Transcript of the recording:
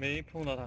没碰到他。